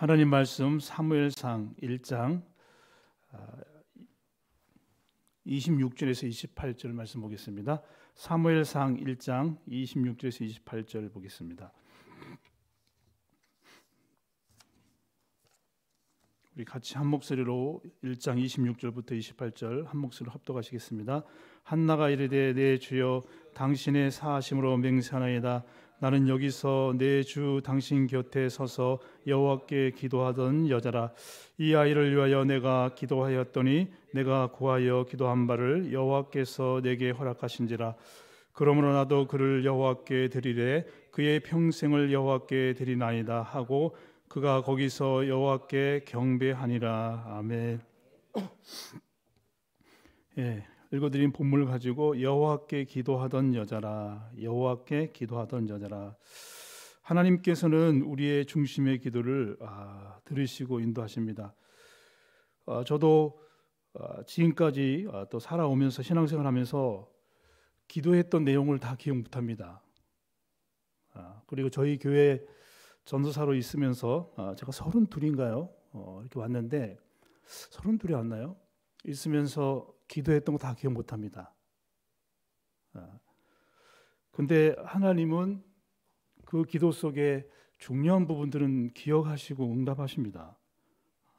하나님 말씀 사무엘상 1장 26절에서 아, 28절 말씀 보겠습니다. 사무엘상 1장 26절에서 28절 보겠습니다. 우리 같이 한 목소리로 1장 26절부터 28절 한 목소리로 합독하시겠습니다. 한나가 이르되 내 주여 당신의 사하심으로 맹세하나이다 나는 여기서 내 주 당신 곁에 서서 여호와께 기도하던 여자라 이 아이를 위하여 내가 기도하였더니 내가 구하여 기도한 바를 여호와께서 내게 허락하신지라 그러므로 나도 그를 여호와께 드리되 그의 평생을 여호와께 드리나이다 하고 그가 거기서 여호와께 경배하니라 아멘. 예, 읽어드린 본문을 가지고 여호와께 기도하던 여자라 여호와께 기도하던 여자라 하나님께서는 우리의 중심의 기도를 아, 들으시고 인도하십니다. 아, 저도 아, 지금까지 아, 또 살아오면서 신앙생활하면서 기도했던 내용을 다 기억 못합니다. 아, 그리고 저희 교회 전도사로 있으면서 아, 제가 서른 둘인가요? 어, 이렇게 왔는데 서른 둘이 왔나요? 있으면서 기도했던 거 다 기억 못 합니다. 어. 근데 하나님은 그 기도 속에 중요한 부분들은 기억하시고 응답하십니다.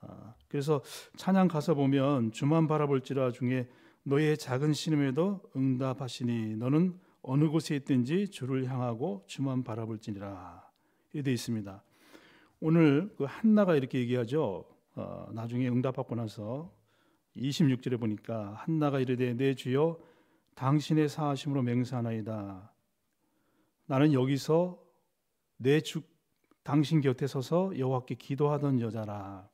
어. 그래서 찬양 가서 보면 주만 바라볼지라 중에 너의 작은 신음에도 응답하시니 너는 어느 곳에 있든지 주를 향하고 주만 바라볼지니라 이돼 있습니다. 오늘 그 한나가 이렇게 얘기하죠. 어, 나중에 응답받고 나서 26절에 보니까 한나가 이르되 내 주여 당신의 사하심으로 맹세하나이다. 나는 여기서 내 주 당신 곁에 서서 여호와께 기도하던 여자라.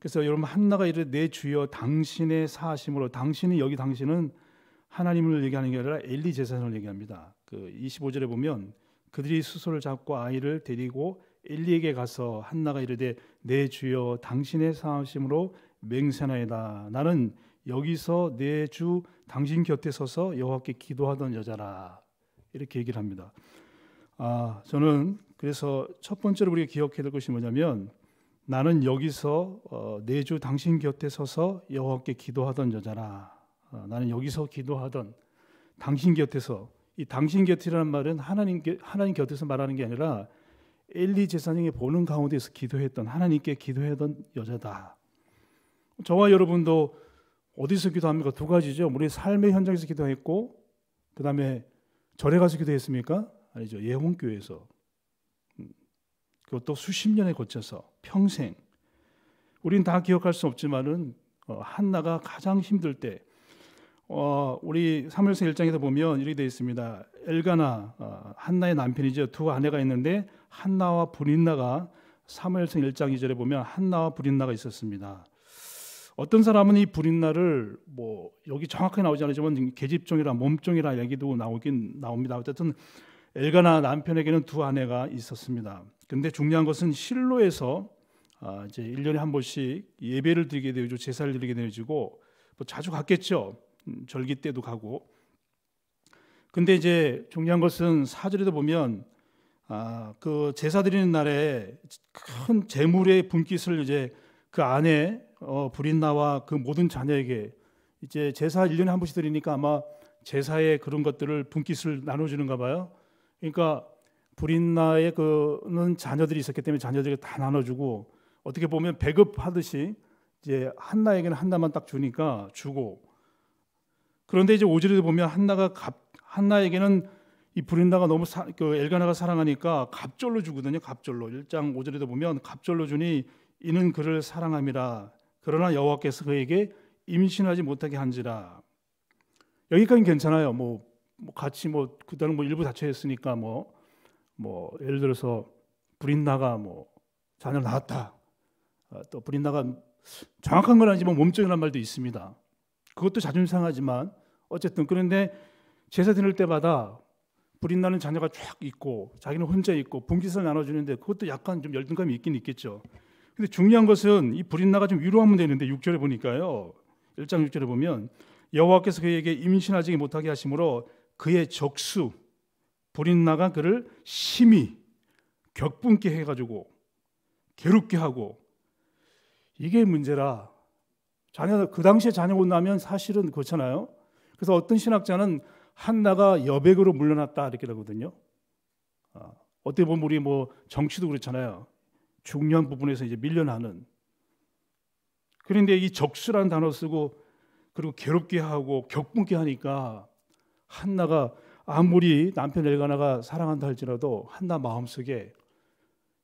그래서 여러분 한나가 이르되 내 주여 당신의 사하심으로 당신이 여기 당신은 하나님을 얘기하는 게 아니라 엘리 제사장을 얘기합니다. 그 25절에 보면 그들이 수소를 잡고 아이를 데리고 엘리에게 가서 한나가 이르되 내 주여 당신의 사하심으로 맹세나이다. 나는 여기서 내 주 당신 곁에 서서 여호와께 기도하던 여자라. 이렇게 얘기를 합니다. 아, 저는 그래서 첫 번째로 우리가 기억해야 될 것이 뭐냐면 나는 여기서 어, 내주 당신 곁에 서서 여호와께 기도하던 여자라. 어, 나는 여기서 기도하던 당신 곁에서 이 당신 곁이라는 말은 하나님 하나님 곁에서 말하는 게 아니라 엘리 제사장이 보는 가운데서 기도했던 하나님께 기도했던 여자다. 저와 여러분도 어디서 기도합니까? 두 가지죠. 우리 삶의 현장에서 기도했고 그다음에 절에 가서 기도했습니까? 아니죠. 예홍교회에서 음. 그것도 수십 년에 거쳐서 평생 우린 다 기억할 수 없지만은 어, 한나가 가장 힘들 때 어, 우리 사무엘서 1장에서 보면 이렇게 되어 있습니다. 엘가나 어, 한나의 남편이죠. 두 아내가 있는데 한나와 브린나가 사무엘서 1장 2절에 보면 한나와 브린나가 있었습니다. 어떤 사람은 이 불인 날을 뭐 여기 정확하게 나오지 않지만 계집종이라 몸종이라 얘기도 나오긴 나옵니다. 어쨌든 엘가나 남편에게는 두 아내가 있었습니다. 근데 중요한 것은 실로에서 아 이제 1년에 한 번씩 예배를 드리게 되고 제사를 드리게 되어지고 뭐 자주 갔겠죠. 음, 절기 때도 가고. 근데 이제 중요한 것은 사절에도 보면 아, 그 제사 드리는 날에 큰 재물의 분깃을 이제 그 안에 어, 브린나와 그 모든 자녀에게 이제 제사 1년에 한 번씩 드리니까 아마 제사에 그런 것들을 분깃을 나눠주는가 봐요. 그러니까 브린나의 그는 자녀들이 있었기 때문에 자녀들에게 다 나눠주고 어떻게 보면 배급하듯이 이제 한나에게는 한나만 딱 주니까 주고 그런데 이제 오절에 보면 한나가 갑, 한나에게는 이브린나가 너무 사, 그 엘가나가 사랑하니까 갑절로 주거든요. 갑절로 1장 5절에도 보면 갑절로 주니 이는 그를 사랑함이라 그러나 여호와께서 그에게 임신하지 못하게 한지라. 여기까지 괜찮아요. 뭐, 뭐 같이 뭐 그다음 뭐 일부 자체했으니까 뭐 뭐 예를 들어서 불인나가 뭐자녀 낳았다. 아, 또 불인나가 정확한 건 아니지만 몸종이란 말도 있습니다. 그것도 자존심 상하지만 어쨌든 그런데 제사 드릴 때마다 불인나는 자녀가 쫙 있고 자기는 혼자 있고 분깃을 나눠주는데 그것도 약간 좀 열등감이 있긴 있겠죠. 근데 중요한 것은 이브린나가좀 위로하면 되는데 6절에 보니까요. 1장 6절에 보면 여호와께서 그에게 임신하지 못하게 하심으로 그의 적수 불인나가 그를 심히 격분케 해가지고 괴롭게 하고 이게 문제라. 자녀 그 당시에 자녀 혼나면 사실은 그렇잖아요. 그래서 어떤 신학자는 한나가 여백으로 물러났다 이렇게 하거든요. 아, 어떻게 보면 우리 뭐 정치도 그렇잖아요. 중요한 부분에서 이제 밀려나는 그런데 이 적수라는 단어 쓰고 그리고 괴롭게 하고 격분케 하니까 한나가 아무리 남편 엘가나가 사랑한다 할지라도 한나 마음속에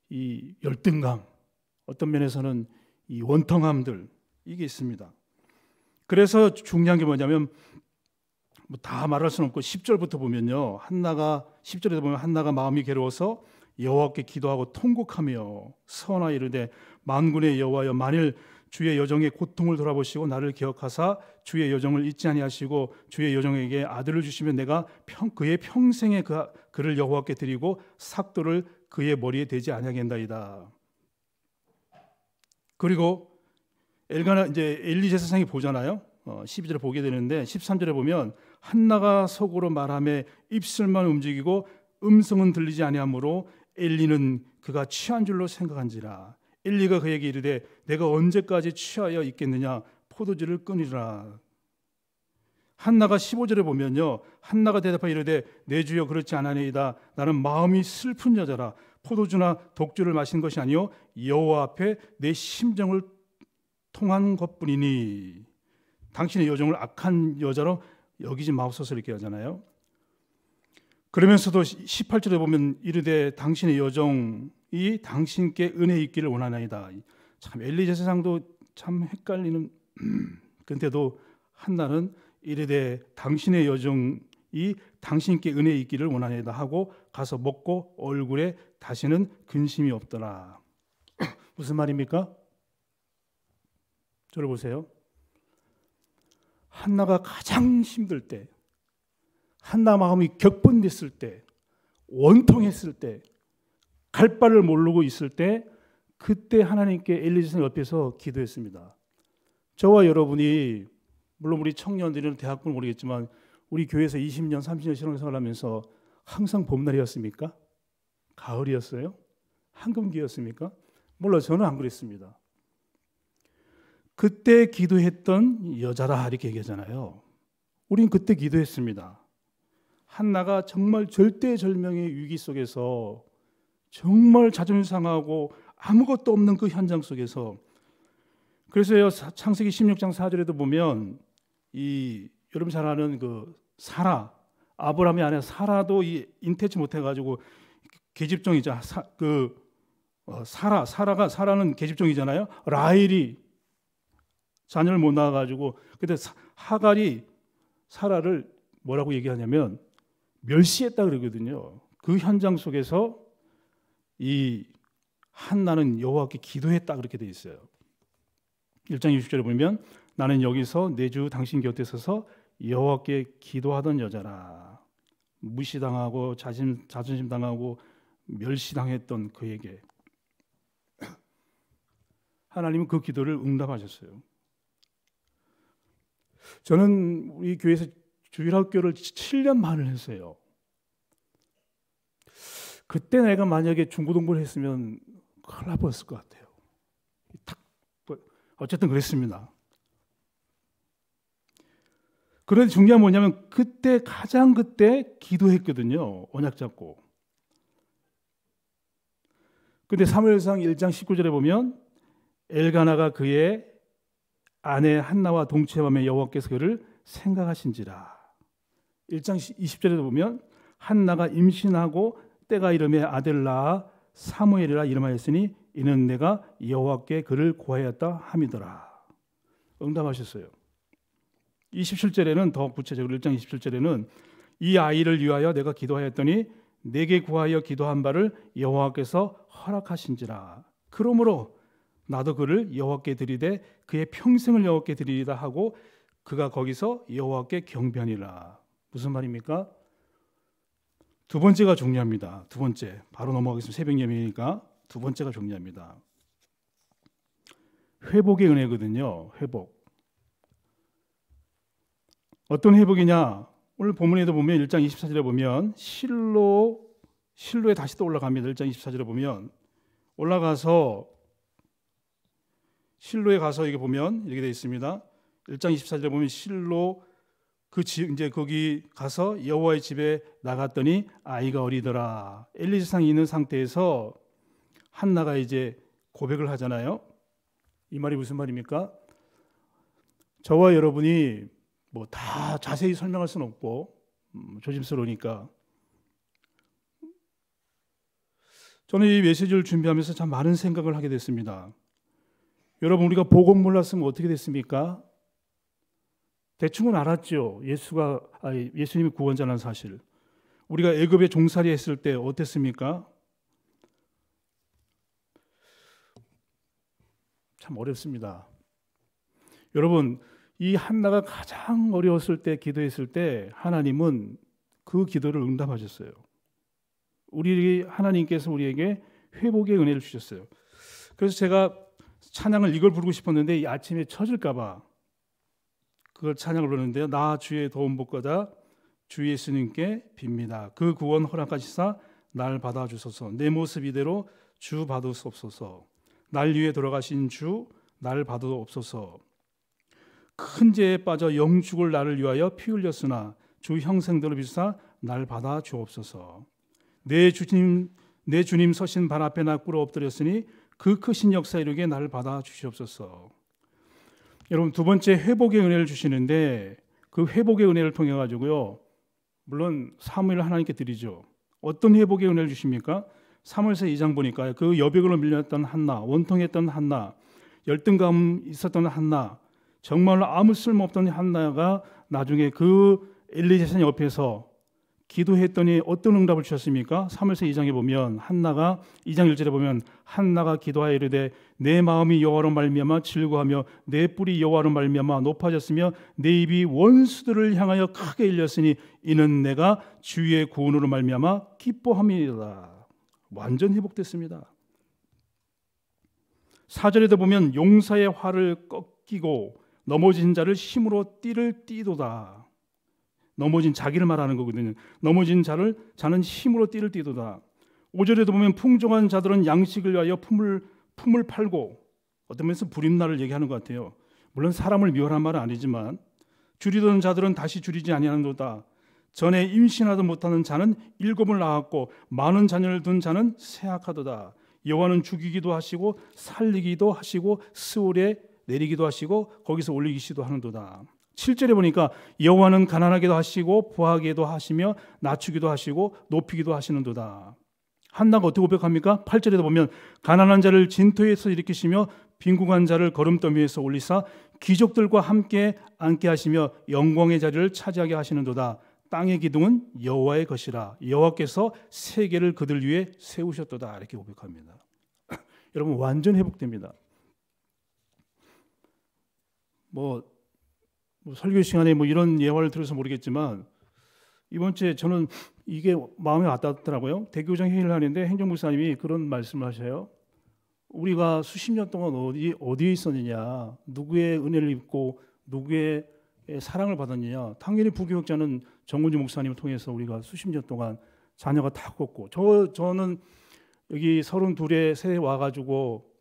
이 열등감 어떤 면에서는 이 원통함들 이게 있습니다. 그래서 중요한 게 뭐냐면 뭐다 말할 수는 없고 10절부터 보면요. 한나가 10절에서 보면 한나가 마음이 괴로워서 여호와께 기도하고 통곡하며 서나 이르되 만군의 여호와여 만일 주의 여정의 고통을 돌아보시고 나를 기억하사 주의 여정을 잊지 아니하시고 주의 여정에게 아들을 주시면 내가 평, 그의 평생에 그, 그를 여호와께 드리고 삭도를 그의 머리에 대지 아니하겠나이다. 그리고 엘가나 이제 엘리 제사장이 보잖아요. 어, 12절에 보게 되는데 13절에 보면 한나가 속으로 말함에 입술만 움직이고 음성은 들리지 아니하므로 엘리는 그가 취한 줄로 생각한지라 엘리가 그에게 이르되 내가 언제까지 취하여 있겠느냐 포도주를 끊으라 한나가 15절에 보면요 한나가 대답하여 이르되 내 주여 그렇지 않으니이다 나는 마음이 슬픈 여자라 포도주나 독주를 마신 것이 아니요 여호와 앞에 내 심정을 통한 것뿐이니 당신의 여정을 악한 여자로 여기지 마옵소서 이렇게 하잖아요 그러면서도 18절에 보면 이르되 당신의 여정이 당신께 은혜 있기를 원하나이다. 참 엘리제 세상도 참 헷갈리는 근데도 한날은 이르되 당신의 여정이 당신께 은혜 있기를 원하나이다 하고 가서 먹고 얼굴에 다시는 근심이 없더라. 무슨 말입니까? 저를 보세요. 한나가 가장 힘들 때 한나 마음이 격분됐을 때, 원통했을 때, 갈 바를 모르고 있을 때, 그때 하나님께 엘리제성 옆에서 기도했습니다. 저와 여러분이 물론 우리 청년들은 대학부 모르겠지만 우리 교회에서 20년, 30년 신앙생활 하면서 항상 봄날이었습니까? 가을이었어요? 한금기였습니까? 몰라 저는 안 그랬습니다. 그때 기도했던 여자라 이렇게 얘기하잖아요. 우린 그때 기도했습니다. 한나가 정말 절대절명의 위기 속에서 정말 자존심 상하고 아무것도 없는 그 현장 속에서 그래서요 창세기 16장 4절에도 보면 이 여러분 잘 아는 그 사라 아브라함의 아내 사라도 이 인태치 못해가지고 계집종이자 그 어, 사라 사라가 사라는 계집종이잖아요 라일이 자녀를 못 낳아가지고 근데 사, 하갈이 사라를 뭐라고 얘기하냐면 멸시했다 그러거든요. 그 현장 속에서 이 한나는 여호와께 기도했다 그렇게 돼 있어요. 1장 20절에 보면 나는 여기서 내주 당신 곁에 서서 여호와께 기도하던 여자라. 무시당하고 자신, 자존심 당하고 멸시당했던 그에게 하나님은 그 기도를 응답하셨어요. 저는 우리 교회에서 주일학교를 7년 반을 했어요. 그때 내가 만약에 중고등부를 했으면 큰일 나버렸을 것 같아요. 탁, 뭐, 어쨌든 그랬습니다. 그런데 중요한 뭐냐면 그때 가장 그때 기도했거든요. 언약 잡고. 근데 사무상 1장 19절에 보면 엘가나가 그의 아내 한나와 동침함에 여호와께서 그를 생각하신지라. 1장 20절에도 보면 한나가 임신하고 때가 이름에 아들 라 사무엘이라 이름하였으니 이는 내가 여호와께 그를 구하였다 함이더라. 응답하셨어요. 27절에는 더 구체적으로 1장 27절에는 이 아이를 위하여 내가 기도하였더니 내게 구하여 기도한 바를 여호와께서 허락하신지라. 그러므로 나도 그를 여호와께 드리되 그의 평생을 여호와께 드리리다 하고 그가 거기서 여호와께 경변이라. 무슨 말입니까? 두 번째가 중요합니다. 두 번째 바로 넘어가겠습니다. 새벽 예배니까 두 번째가 중요합니다. 회복의 은혜거든요. 회복. 어떤 회복이냐? 오늘 본문에도 보면 1장 24절에 보면 실로 실로에 다시 또 올라갑니다. 1장 24절에 보면 올라가서 실로에 가서 이게 보면 이렇게 되어 있습니다. 1장 24절에 보면 실로 그 집, 이제 거기 가서 여호와의 집에 나갔더니 아이가 어리더라. 엘리시상이 있는 상태에서 한나가 이제 고백을 하잖아요. 이 말이 무슨 말입니까? 저와 여러분이 뭐 다 자세히 설명할 수는 없고 음, 조심스러우니까 저는 이 메시지를 준비하면서 참 많은 생각을 하게 됐습니다. 여러분 우리가 복음 몰랐으면 어떻게 됐습니까? 대충은 알았죠. 예수가 아니, 예수님이 구원자라는 사실. 우리가 애굽에 종살이 했을 때 어땠습니까? 참 어렵습니다. 여러분, 이 한나가 가장 어려웠을 때 기도했을 때 하나님은 그 기도를 응답하셨어요. 우리 하나님께서 우리에게 회복의 은혜를 주셨어요. 그래서 제가 찬양을 이걸 부르고 싶었는데 이 아침에 처질까봐 그걸 찬양을 부르는데요. 나 주의 도움 복거다 주 예수님께 빕니다. 그 구원 허락하시사 날 받아주소서. 내 모습 이대로 주받으소서날 위에 돌아가신 주 날받으소서큰 죄에 빠져 영죽을 나를 위하여 피 흘렸으나 주 형생대로 비사 날 받아 주옵소서. 내 주님 내 주님 서신 발 앞에 나 꿇어 엎드렸으니 그 크신 역사 이루게 날 받아 주시옵소서. 여러분 두 번째 회복의 은혜를 주시는데 그 회복의 은혜를 통해 가지고요. 물론 사무엘 하나님께 드리죠. 어떤 회복의 은혜를 주십니까? 3월서 2장 보니까 그 여백으로 밀렸던 한나, 원통했던 한나, 열등감 있었던 한나, 정말로 아무 쓸모없던 한나가 나중에 그 엘리제산 옆에서 기도했더니 어떤 응답을 주셨습니까? 3월서 2장에 보면 한나가 2장 1절에 보면 한나가 기도하여 이르되 내 마음이 여호와로 말미암아 즐거하며 내 뿔이 여호와로 말미암아 높아졌으며 내 입이 원수들을 향하여 크게 일렸으니 이는 내가 주의 구원으로 말미암아 기뻐함이니 완전 회복됐습니다. 4절에도 보면 용사의 활을 꺾이고 넘어진 자를 힘으로 띠를 띠도다. 넘어진 자기를 말하는 거거든요. 넘어진 자를 자는 힘으로 띠를 띠도다. 5절에도 보면 풍족한 자들은 양식을 위하여 품을 품을 팔고 어떤 면에서 불임날을 얘기하는 것 같아요. 물론 사람을 미워한 말은 아니지만 줄이던 자들은 다시 줄이지 아니하는도다. 전에 임신하도 못하는 자는 일곱을 낳았고 많은 자녀를 둔 자는 세악하도다. 여호와는 죽이기도 하시고 살리기도 하시고 스올에 내리기도 하시고 거기서 올리기시도 하는도다. 7절에 보니까 여호와는 가난하기도 하시고 부하기도 하시며 낮추기도 하시고 높이기도 하시는도다. 한나가 어떻게 고백합니까? 8절에도 보면 가난한 자를 진토에서 일으키시며 빈궁한 자를 걸음더미에서 올리사 귀족들과 함께 앉게 하시며 영광의 자리를 차지하게 하시는도다. 땅의 기둥은 여호와의 것이라 여호와께서 세계를 그들 위해 세우셨도다 이렇게 고백합니다. 여러분 완전 회복됩니다. 뭐뭐 설교 시간에 뭐 이런 예화를 들어서 모르겠지만 이번 주에 저는 이게 마음에 와닿더라고요. 대교장 회의를 하는데 행정부사님이 그런 말씀을 하셔요. 우리가 수십 년 동안 어디 어디에 있었느냐, 누구의 은혜를 입고 누구의 사랑을 받았느냐. 당연히 부교육자는 정근주 목사님을 통해서 우리가 수십 년 동안 자녀가 다 컸고, 저 저는 여기 서른 둘에 새 와가지고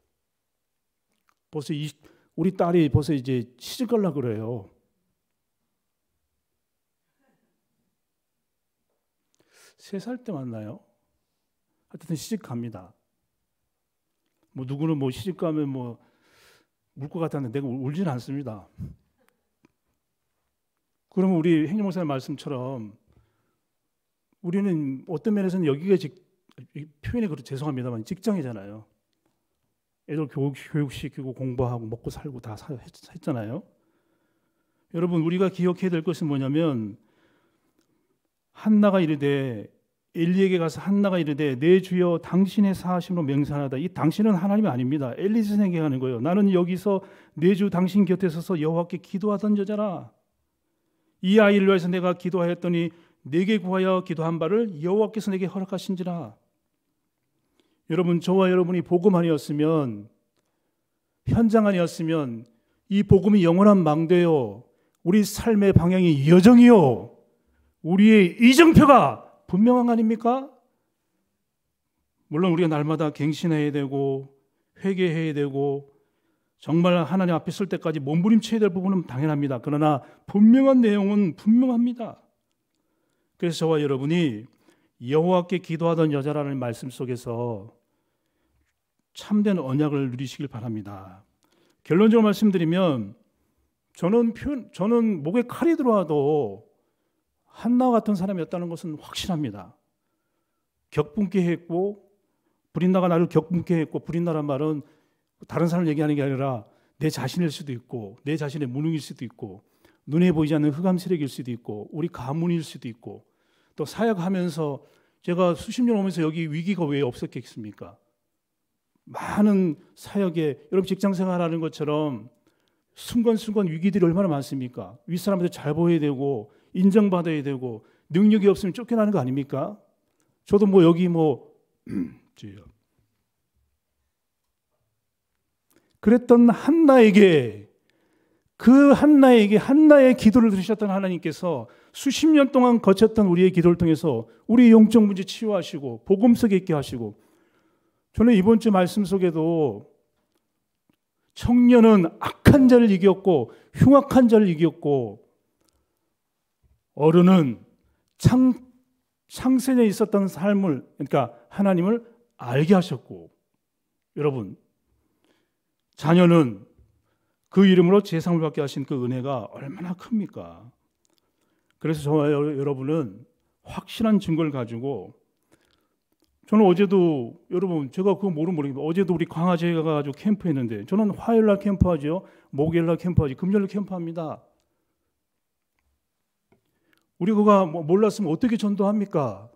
벌써 이, 우리 딸이 벌써 이제 시집 갈라 그래요. 세살때 만나요. 어쨌든 시집 갑니다. 뭐 누구는 뭐 시집 가면 뭐울것 같았는데 내가 울진 않습니다. 그러면 우리 행정 목사님 말씀처럼 우리는 어떤 면에서는 여기가 직, 표현이 그렇 죄송합니다만 직장이잖아요. 애들 교육, 교육시키고 공부하고 먹고 살고 다 했, 잖아요 여러분 우리가 기억해야 될 것은 뭐냐면 한나가 이르되 엘리에게 가서 한나가 이르되 내 주여 당신의 사하심으로 명세하다이 당신은 하나님이 아닙니다. 엘리 스에게 하는 거예요. 나는 여기서 내 주 당신 곁에 서서 여호와께 기도하던 여자라. 이 아이를 위해서 내가 기도하였더니 내게 구하여 기도한 바를 여호와께서 내게 허락하신지라. 여러분 저와 여러분이 복음 아니었으면 현장 아니었으면이 복음이 영원한 망대요. 우리 삶의 방향이 여정이요. 우리의 이정표가 분명한 거 아닙니까? 물론 우리가 날마다 갱신해야 되고 회개해야 되고 정말 하나님 앞에 설 때까지 몸부림쳐야 될 부분은 당연합니다. 그러나 분명한 내용은 분명합니다. 그래서 저와 여러분이 여호와께 기도하던 여자라는 말씀 속에서 참된 언약을 누리시길 바랍니다. 결론적으로 말씀드리면 저는 표 저는 목에 칼이 들어와도 한나 같은 사람이었다는 것은 확실합니다. 격분케 했고 불인나가 나를 격분케 했고 불인나란 말은 다른 사람 얘기하는 게 아니라 내 자신일 수도 있고 내 자신의 무능일 수도 있고 눈에 보이지 않는 흑암 세력일 수도 있고 우리 가문일 수도 있고 또 사역하면서 제가 수십 년 오면서 여기 위기가 왜 없었겠습니까? 많은 사역에 여러분 직장 생활하는 것처럼 순간순간 위기들이 얼마나 많습니까? 윗사람한테 잘 보여야 되고 인정받아야 되고 능력이 없으면 쫓겨나는 거 아닙니까? 저도 뭐 여기 뭐 그랬던 한나에게 그 한나에게 한나의 기도를 들으셨던 하나님께서 수십 년 동안 거쳤던 우리의 기도를 통해서 우리 영적 문제 치유하시고 복음 속에 있게 하시고 저는 이번 주 말씀 속에도 청년은 악한 자를 이겼고 흉악한 자를 이겼고 어른은 창, 창세에 있었던 삶을, 그러니까 하나님을 알게 하셨고, 여러분, 자녀는 그 이름으로 재상을 받게 하신 그 은혜가 얼마나 큽니까? 그래서 저와 여러분은 확실한 증거를 가지고 저는 어제도 여러분 제가 그거 모르 모르겠는데 어제도 우리 광화제가 가지고 캠프했는데 저는 화요일 날 캠프하지요 목요일 날 캠프하지 금요일 날 캠프합니다. 우리 그가 뭐 몰랐으면 어떻게 전도합니까?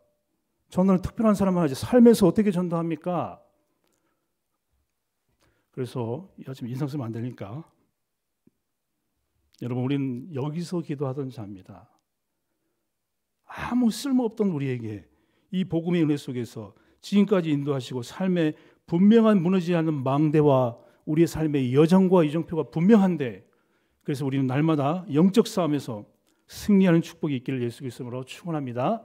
전도는 특별한 사람만 하지 삶에서 어떻게 전도합니까? 그래서 지금 인상 쓰면 안 되니까 여러분 우리는 여기서 기도하던 자입니다. 아무 쓸모없던 우리에게 이 복음의 은혜 속에서 지금까지 인도하시고 삶의 분명한 무너지지 않는 망대와 우리의 삶의 여정과 이정표가 분명한데 그래서 우리는 날마다 영적 싸움에서 승리하는 축복이 있기를 예수 그리스도로 축원합니다.